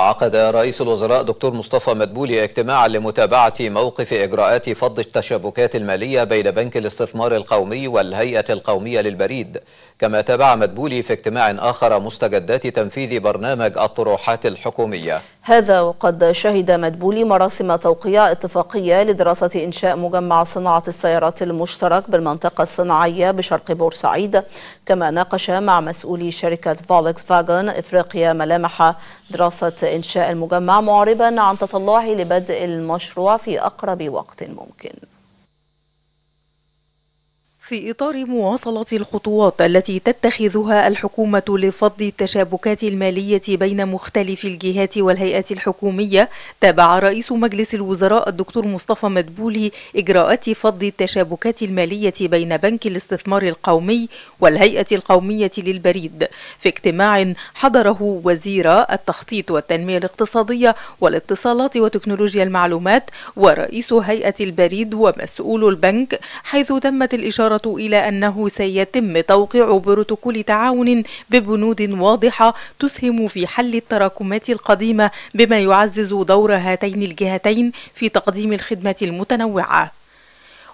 عقد رئيس الوزراء دكتور مصطفى مدبولي اجتماعا لمتابعة موقف إجراءات فض التشابكات المالية بين بنك الاستثمار القومي والهيئة القومية للبريد كما تابع مدبولي في اجتماع آخر مستجدات تنفيذ برنامج الطروحات الحكومية هذا وقد شهد مدبولي مراسم توقيع اتفاقية لدراسة إنشاء مجمع صناعة السيارات المشترك بالمنطقة الصناعية بشرق بورسعيد كما ناقش مع مسؤولي شركة فولكس فاجن إفريقيا ملامح دراسة إنشاء المجمع معربا عن تطلعه لبدء المشروع في أقرب وقت ممكن في إطار مواصلة الخطوات التي تتخذها الحكومة لفض التشابكات المالية بين مختلف الجهات والهيئات الحكومية تابع رئيس مجلس الوزراء الدكتور مصطفى مدبولي إجراءات فض التشابكات المالية بين بنك الاستثمار القومي والهيئة القومية للبريد في اجتماع حضره وزير التخطيط والتنمية الاقتصادية والاتصالات وتكنولوجيا المعلومات ورئيس هيئة البريد ومسؤول البنك حيث تمت الإشارة الإشارة إلى أنه سيتم توقيع بروتوكول تعاون ببنود واضحة تسهم في حل التراكمات القديمة بما يعزز دور هاتين الجهتين في تقديم الخدمة المتنوعة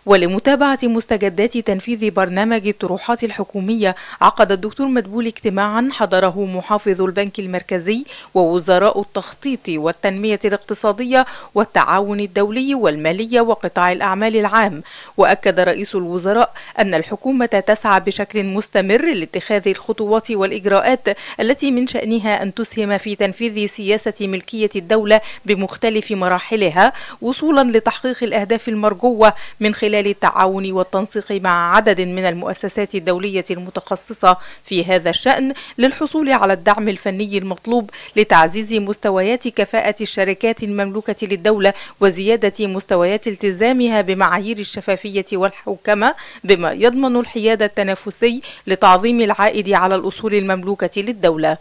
ولمتابعة مستجدات تنفيذ برنامج الطروحات الحكومية عقد الدكتور مدبول اجتماعا حضره محافظ البنك المركزي ووزراء التخطيط والتنمية الاقتصادية والتعاون الدولي والمالية وقطاع الأعمال العام وأكد رئيس الوزراء أن الحكومة تسعى بشكل مستمر لاتخاذ الخطوات والإجراءات التي من شأنها أن تسهم في تنفيذ سياسة ملكية الدولة بمختلف مراحلها وصولا لتحقيق الأهداف المرجوة من خلال خلال التعاون والتنسيق مع عدد من المؤسسات الدولية المتخصصة في هذا الشأن للحصول على الدعم الفني المطلوب لتعزيز مستويات كفاءة الشركات المملوكة للدولة وزيادة مستويات التزامها بمعايير الشفافية والحوكمة بما يضمن الحياد التنافسي لتعظيم العائد على الأصول المملوكة للدولة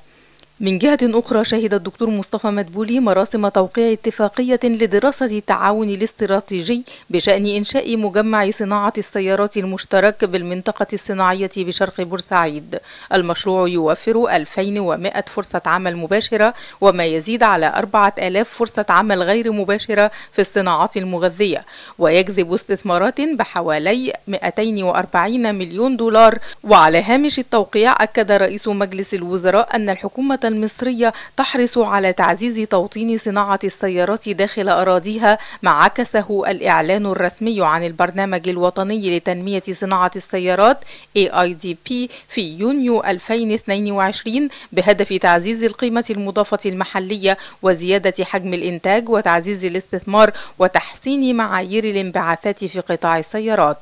من جهة أخرى شهد الدكتور مصطفى مدبولي مراسم توقيع اتفاقية لدراسة التعاون الاستراتيجي بشأن إنشاء مجمع صناعة السيارات المشترك بالمنطقة الصناعية بشرق بورسعيد المشروع يوفر 2100 فرصة عمل مباشرة وما يزيد على 4000 فرصة عمل غير مباشرة في الصناعات المغذية ويجذب استثمارات بحوالي 240 مليون دولار وعلى هامش التوقيع أكد رئيس مجلس الوزراء أن الحكومة مصرية تحرص على تعزيز توطين صناعة السيارات داخل أراضيها ما عكسه الإعلان الرسمي عن البرنامج الوطني لتنمية صناعة السيارات AIDP في يونيو 2022 بهدف تعزيز القيمة المضافة المحلية وزيادة حجم الإنتاج وتعزيز الاستثمار وتحسين معايير الانبعاثات في قطاع السيارات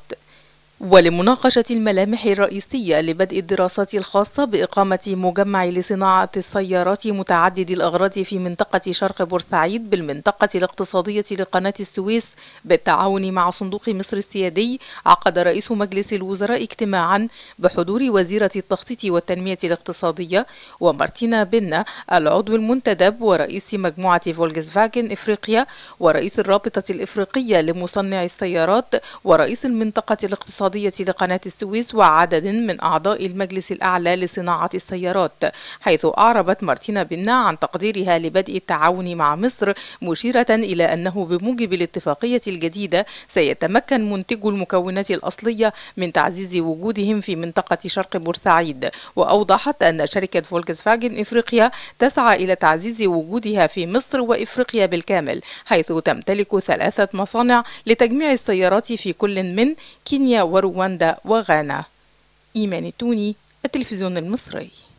ولمناقشة الملامح الرئيسية لبدء الدراسات الخاصة بإقامة مجمع لصناعة السيارات متعدد الأغراض في منطقة شرق بورسعيد بالمنطقة الاقتصادية لقناة السويس بالتعاون مع صندوق مصر السيادي عقد رئيس مجلس الوزراء اجتماعا بحضور وزيرة التخطيط والتنمية الاقتصادية ومارتينا بنا العضو المنتدب ورئيس مجموعة فولكس فاجن إفريقيا ورئيس الرابطة الإفريقية لمصنعي السيارات ورئيس المنطقة الاقتصادية الاقتصادية لقناة السويس وعدد من أعضاء المجلس الأعلى لصناعة السيارات حيث أعربت مارتينا بنا عن تقديرها لبدء التعاون مع مصر مشيرة إلى أنه بموجب الاتفاقية الجديدة سيتمكن منتجو المكونات الأصلية من تعزيز وجودهم في منطقة شرق بورسعيد وأوضحت أن شركة فولكس فاجن إفريقيا تسعى إلى تعزيز وجودها في مصر وإفريقيا بالكامل حيث تمتلك ثلاثة مصانع لتجميع السيارات في كل من كينيا رواندا وغانا إيمان التوني التلفزيون المصري